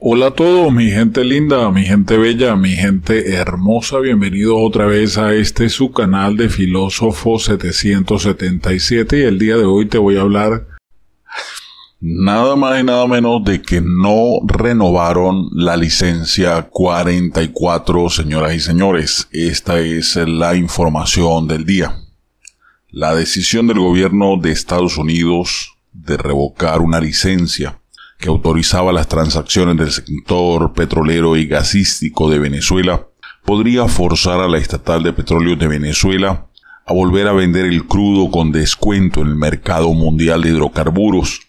Hola a todos, mi gente linda, mi gente bella, mi gente hermosa, bienvenidos otra vez a este su canal de Filósofo 777 y el día de hoy te voy a hablar nada más y nada menos de que no renovaron la licencia 44, señoras y señores. Esta es la información del día. La decisión del gobierno de Estados Unidos de revocar una licencia que autorizaba las transacciones del sector petrolero y gasístico de Venezuela, podría forzar a la estatal de petróleo de Venezuela a volver a vender el crudo con descuento en el mercado mundial de hidrocarburos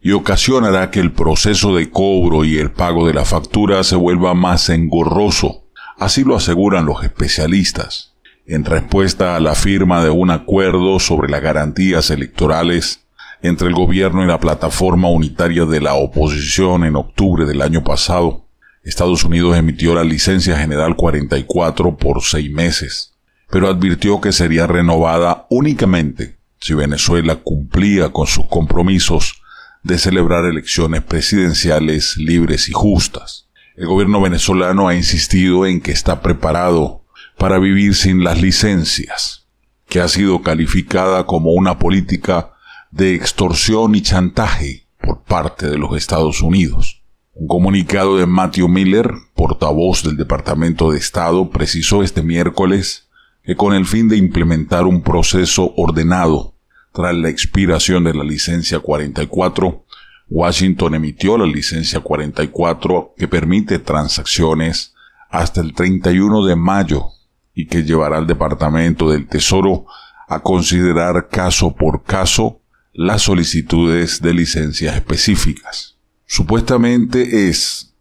y ocasionará que el proceso de cobro y el pago de la factura se vuelva más engorroso, así lo aseguran los especialistas. En respuesta a la firma de un acuerdo sobre las garantías electorales, entre el gobierno y la plataforma unitaria de la oposición en octubre del año pasado, Estados Unidos emitió la licencia general 44 por seis meses, pero advirtió que sería renovada únicamente si Venezuela cumplía con sus compromisos de celebrar elecciones presidenciales libres y justas. El gobierno venezolano ha insistido en que está preparado para vivir sin las licencias, que ha sido calificada como una política de extorsión y chantaje por parte de los Estados Unidos. Un comunicado de Matthew Miller, portavoz del Departamento de Estado, precisó este miércoles que con el fin de implementar un proceso ordenado tras la expiración de la licencia 44, Washington emitió la licencia 44 que permite transacciones hasta el 31 de mayo y que llevará al Departamento del Tesoro a considerar caso por caso las solicitudes de licencias específicas. Supuestamente es,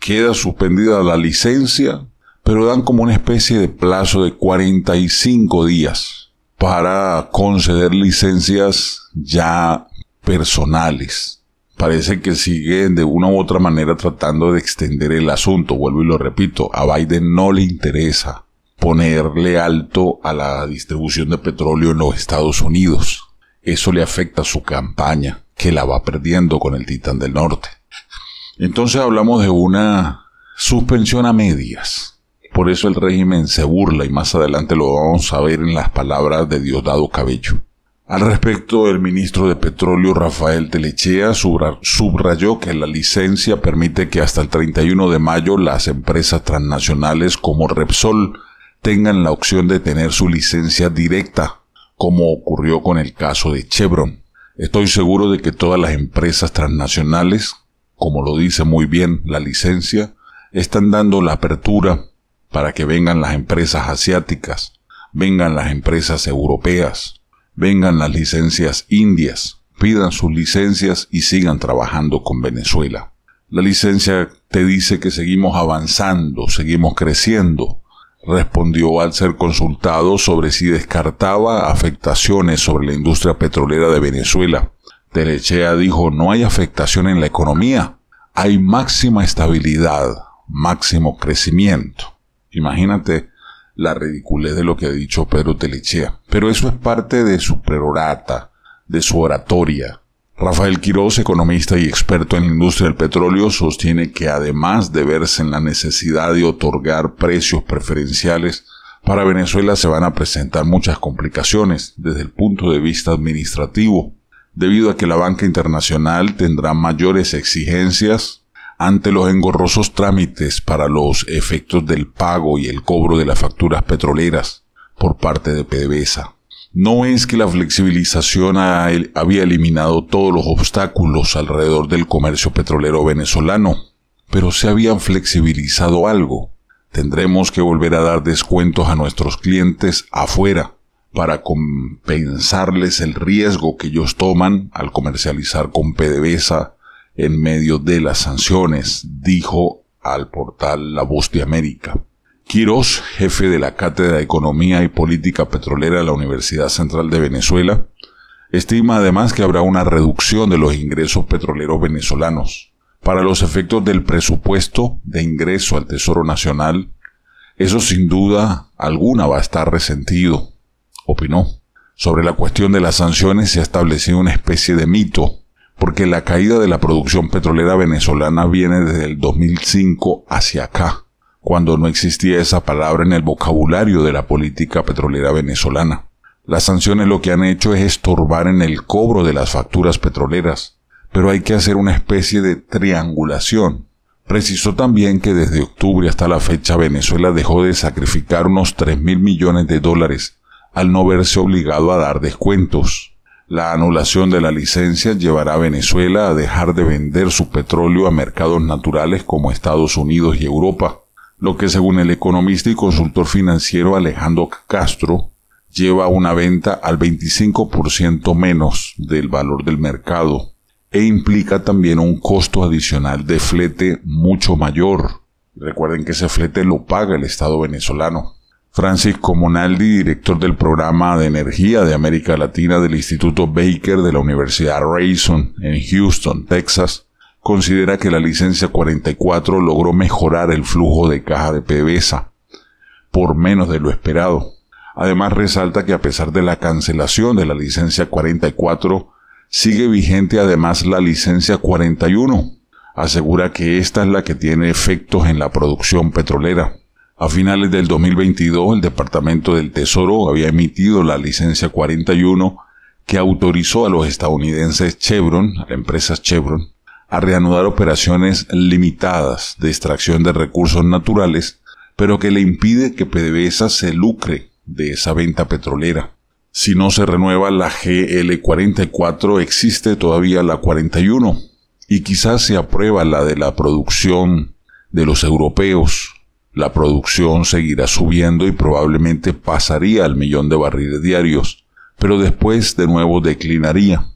queda suspendida la licencia, pero dan como una especie de plazo de 45 días para conceder licencias ya personales. Parece que siguen de una u otra manera tratando de extender el asunto. Vuelvo y lo repito, a Biden no le interesa ponerle alto a la distribución de petróleo en los Estados Unidos. Eso le afecta a su campaña, que la va perdiendo con el Titán del Norte. Entonces hablamos de una suspensión a medias. Por eso el régimen se burla y más adelante lo vamos a ver en las palabras de Diosdado Cabello. Al respecto, el ministro de Petróleo Rafael Telechea subrayó que la licencia permite que hasta el 31 de mayo las empresas transnacionales como Repsol tengan la opción de tener su licencia directa como ocurrió con el caso de Chevron. Estoy seguro de que todas las empresas transnacionales, como lo dice muy bien la licencia, están dando la apertura para que vengan las empresas asiáticas, vengan las empresas europeas, vengan las licencias indias, pidan sus licencias y sigan trabajando con Venezuela. La licencia te dice que seguimos avanzando, seguimos creciendo, respondió al ser consultado sobre si descartaba afectaciones sobre la industria petrolera de Venezuela. Telechea dijo no hay afectación en la economía, hay máxima estabilidad, máximo crecimiento. Imagínate la ridiculez de lo que ha dicho Pedro Telechea. Pero eso es parte de su prerorata, de su oratoria, Rafael Quiroz, economista y experto en la industria del petróleo, sostiene que además de verse en la necesidad de otorgar precios preferenciales, para Venezuela se van a presentar muchas complicaciones desde el punto de vista administrativo, debido a que la banca internacional tendrá mayores exigencias ante los engorrosos trámites para los efectos del pago y el cobro de las facturas petroleras por parte de PDVSA. No es que la flexibilización había eliminado todos los obstáculos alrededor del comercio petrolero venezolano, pero se habían flexibilizado algo. Tendremos que volver a dar descuentos a nuestros clientes afuera para compensarles el riesgo que ellos toman al comercializar con PDVSA en medio de las sanciones, dijo al portal La Voz de América. Quirós, jefe de la Cátedra de Economía y Política Petrolera de la Universidad Central de Venezuela, estima además que habrá una reducción de los ingresos petroleros venezolanos. Para los efectos del presupuesto de ingreso al Tesoro Nacional, eso sin duda alguna va a estar resentido, opinó. Sobre la cuestión de las sanciones se ha establecido una especie de mito, porque la caída de la producción petrolera venezolana viene desde el 2005 hacia acá cuando no existía esa palabra en el vocabulario de la política petrolera venezolana. Las sanciones lo que han hecho es estorbar en el cobro de las facturas petroleras, pero hay que hacer una especie de triangulación. Precisó también que desde octubre hasta la fecha Venezuela dejó de sacrificar unos 3 mil millones de dólares al no verse obligado a dar descuentos. La anulación de la licencia llevará a Venezuela a dejar de vender su petróleo a mercados naturales como Estados Unidos y Europa, lo que según el economista y consultor financiero Alejandro Castro lleva una venta al 25% menos del valor del mercado e implica también un costo adicional de flete mucho mayor. Recuerden que ese flete lo paga el Estado venezolano. Francisco Monaldi, director del programa de energía de América Latina del Instituto Baker de la Universidad Rayson en Houston, Texas, considera que la licencia 44 logró mejorar el flujo de caja de PDVSA por menos de lo esperado. Además resalta que a pesar de la cancelación de la licencia 44, sigue vigente además la licencia 41. Asegura que esta es la que tiene efectos en la producción petrolera. A finales del 2022, el Departamento del Tesoro había emitido la licencia 41 que autorizó a los estadounidenses Chevron, a la empresa Chevron, a reanudar operaciones limitadas de extracción de recursos naturales, pero que le impide que PDVSA se lucre de esa venta petrolera. Si no se renueva la GL44, existe todavía la 41 y quizás se aprueba la de la producción de los europeos. La producción seguirá subiendo y probablemente pasaría al millón de barriles diarios, pero después de nuevo declinaría.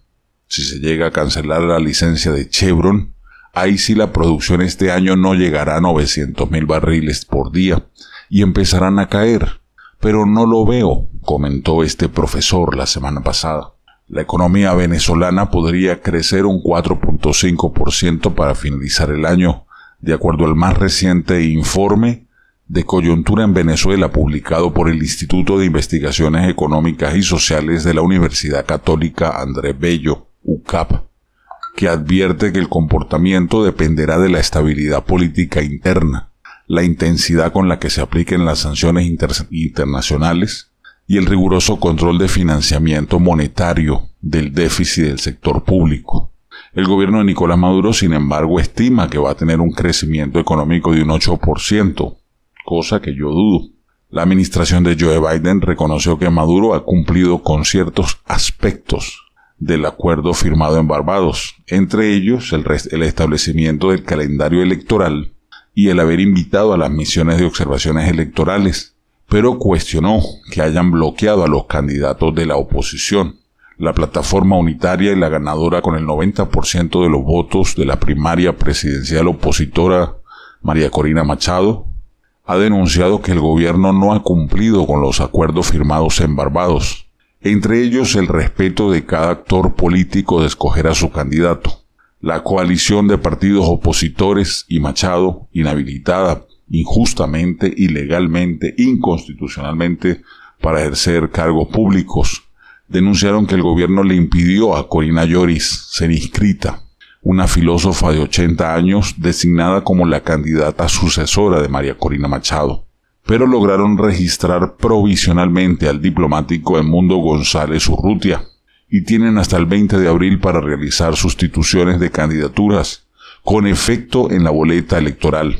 Si se llega a cancelar la licencia de Chevron, ahí sí la producción este año no llegará a 900.000 barriles por día y empezarán a caer. Pero no lo veo, comentó este profesor la semana pasada. La economía venezolana podría crecer un 4.5% para finalizar el año, de acuerdo al más reciente informe de coyuntura en Venezuela publicado por el Instituto de Investigaciones Económicas y Sociales de la Universidad Católica Andrés Bello. UCAP, que advierte que el comportamiento dependerá de la estabilidad política interna, la intensidad con la que se apliquen las sanciones internacionales y el riguroso control de financiamiento monetario del déficit del sector público. El gobierno de Nicolás Maduro, sin embargo, estima que va a tener un crecimiento económico de un 8%, cosa que yo dudo. La administración de Joe Biden reconoció que Maduro ha cumplido con ciertos aspectos del acuerdo firmado en Barbados, entre ellos el, establecimiento del calendario electoral y el haber invitado a las misiones de observaciones electorales, pero cuestionó que hayan bloqueado a los candidatos de la oposición. La plataforma unitaria y la ganadora con el 90% de los votos de la primaria presidencial opositora María Corina Machado ha denunciado que el gobierno no ha cumplido con los acuerdos firmados en Barbados entre ellos el respeto de cada actor político de escoger a su candidato. La coalición de partidos opositores y Machado, inhabilitada injustamente, ilegalmente, inconstitucionalmente para ejercer cargos públicos, denunciaron que el gobierno le impidió a Corina Lloris ser inscrita, una filósofa de 80 años designada como la candidata sucesora de María Corina Machado pero lograron registrar provisionalmente al diplomático Edmundo González Urrutia y tienen hasta el 20 de abril para realizar sustituciones de candidaturas con efecto en la boleta electoral.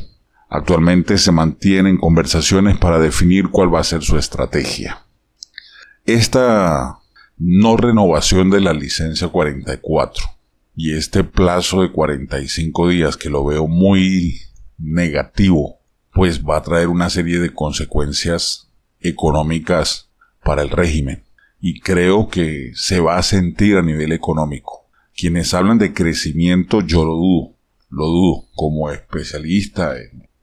Actualmente se mantienen conversaciones para definir cuál va a ser su estrategia. Esta no renovación de la licencia 44 y este plazo de 45 días que lo veo muy negativo pues va a traer una serie de consecuencias económicas para el régimen. Y creo que se va a sentir a nivel económico. Quienes hablan de crecimiento, yo lo dudo, lo dudo como especialista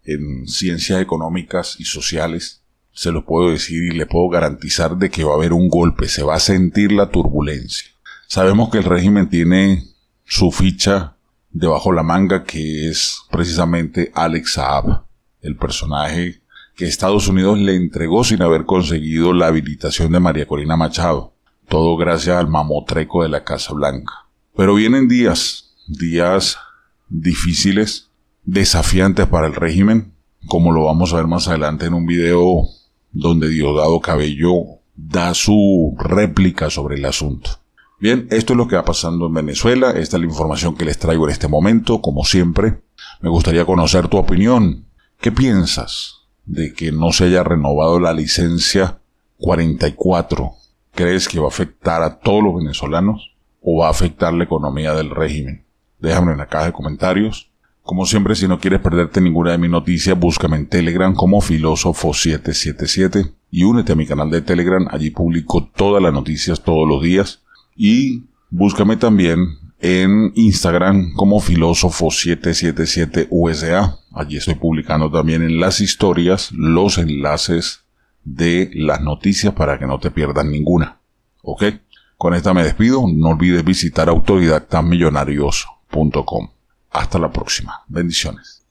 en, ciencias económicas y sociales, se lo puedo decir y le puedo garantizar de que va a haber un golpe, se va a sentir la turbulencia. Sabemos que el régimen tiene su ficha debajo la manga que es precisamente Alex Saab el personaje que Estados Unidos le entregó sin haber conseguido la habilitación de María Corina Machado, todo gracias al mamotreco de la Casa Blanca. Pero vienen días, días difíciles, desafiantes para el régimen, como lo vamos a ver más adelante en un video donde Diosdado Cabello da su réplica sobre el asunto. Bien, esto es lo que va pasando en Venezuela, esta es la información que les traigo en este momento, como siempre. Me gustaría conocer tu opinión, ¿Qué piensas de que no se haya renovado la licencia 44? ¿Crees que va a afectar a todos los venezolanos o va a afectar la economía del régimen? Déjame en la caja de comentarios. Como siempre, si no quieres perderte ninguna de mis noticias, búscame en Telegram como Filósofo777 y únete a mi canal de Telegram. Allí publico todas las noticias todos los días. Y búscame también en Instagram como filósofo777usa. Allí estoy publicando también en las historias los enlaces de las noticias para que no te pierdas ninguna. ¿Ok? Con esta me despido. No olvides visitar AutoridadTanMillonarios.com Hasta la próxima. Bendiciones.